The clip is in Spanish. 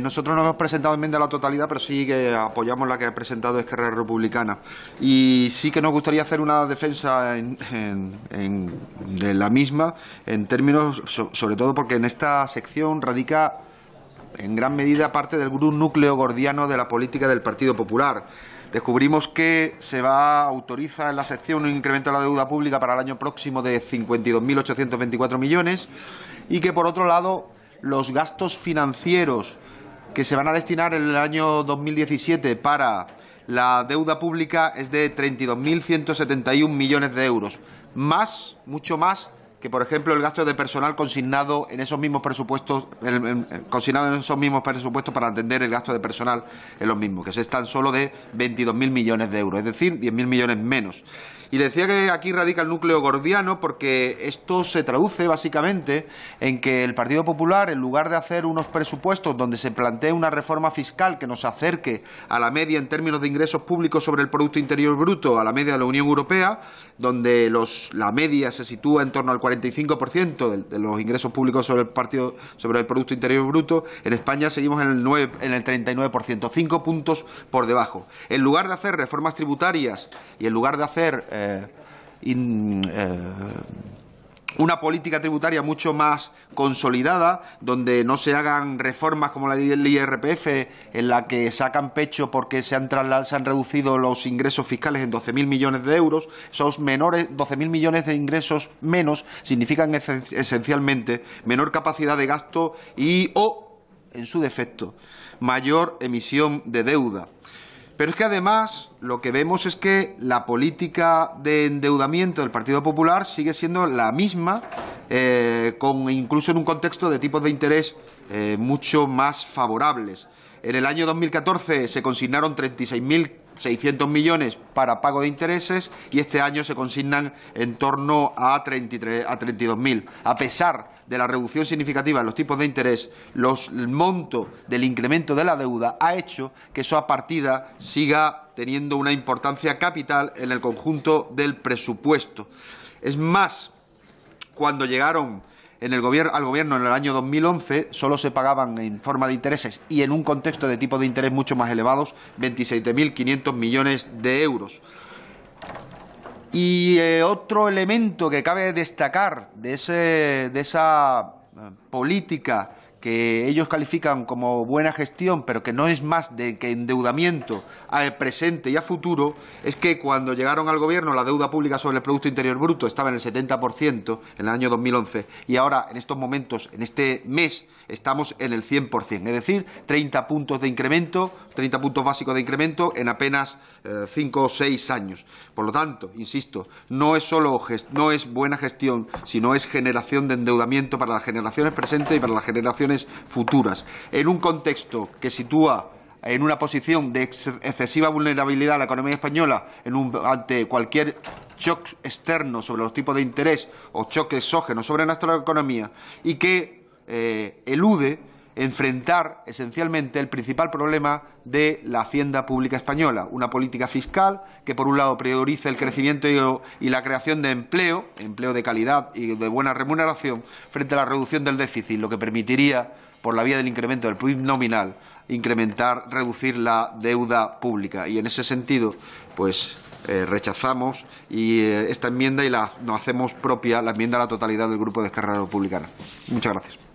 Eh, nosotros no hemos presentado enmienda a la totalidad, pero sí que apoyamos la que ha presentado Esquerra Republicana. Y sí que nos gustaría hacer una defensa de la misma, en términos, sobre todo porque en esta sección radica en gran medida parte del grupo núcleo gordiano de la política del Partido Popular. Descubrimos que se va autoriza en la sección un incremento de la deuda pública para el año próximo de 52.824 millones y que por otro lado los gastos financieros que se van a destinar en el año 2017 para la deuda pública es de 32.171 millones de euros, más, mucho más que, por ejemplo, el gasto de personal consignado en esos mismos presupuestos, consignado en esos mismos presupuestos para atender el gasto de personal en los mismos, que es tan solo de 22.000 millones de euros, es decir, 10.000 millones menos. Y decía que aquí radica el núcleo gordiano porque esto se traduce básicamente en que el Partido Popular, en lugar de hacer unos presupuestos donde se plantee una reforma fiscal que nos acerque a la media en términos de ingresos públicos sobre el Producto Interior Bruto, a la media de la Unión Europea, donde los, la media se sitúa en torno al 40%, 45% de, los ingresos públicos sobre el partido, sobre el Producto Interior Bruto. En España seguimos en el, en el 39%, cinco puntos por debajo. En lugar de hacer reformas tributarias y en lugar de hacer... Eh, eh, una política tributaria mucho más consolidada, donde no se hagan reformas como la del IRPF, en la que sacan pecho porque se han, se han reducido los ingresos fiscales en 12.000 millones de euros. Esos menores, 12.000 millones de ingresos menos, significan esencialmente menor capacidad de gasto y o, en su defecto, mayor emisión de deuda. Pero es que además lo que vemos es que la política de endeudamiento del Partido Popular sigue siendo la misma, eh, con, incluso en un contexto de tipos de interés eh, mucho más favorables. En el año 2014 se consignaron 36.000 600 millones para pago de intereses y este año se consignan en torno a, 33, a 32.000. A pesar de la reducción significativa en los tipos de interés, los, el monto del incremento de la deuda ha hecho que esa partida siga teniendo una importancia capital en el conjunto del presupuesto. Es más, cuando llegaron en el gobierno, al gobierno en el año 2011 solo se pagaban en forma de intereses y en un contexto de tipo de interés mucho más elevados 27.500 millones de euros. Y eh, otro elemento que cabe destacar de, ese, de esa eh, política que ellos califican como buena gestión, pero que no es más de que endeudamiento al presente y a futuro, es que cuando llegaron al gobierno la deuda pública sobre el Producto Interior Bruto estaba en el 70% en el año 2011 y ahora, en estos momentos, en este mes, estamos en el 100%, es decir, 30 puntos de incremento, 30 puntos básicos de incremento en apenas eh, cinco 5 o 6 años. Por lo tanto, insisto, no es solo no es buena gestión, sino es generación de endeudamiento para las generaciones presentes y para las generaciones futuras, en un contexto que sitúa en una posición de excesiva vulnerabilidad a la economía española ante cualquier shock externo sobre los tipos de interés o choque exógeno sobre nuestra economía y que eh, elude enfrentar esencialmente el principal problema de la hacienda pública española, una política fiscal que por un lado priorice el crecimiento y la creación de empleo, empleo de calidad y de buena remuneración, frente a la reducción del déficit, lo que permitiría, por la vía del incremento del PIB nominal, incrementar, reducir la deuda pública. Y en ese sentido, pues eh, rechazamos y, eh, esta enmienda y la, nos hacemos propia la enmienda a la totalidad del Grupo de Esquerra Republicana. Muchas gracias.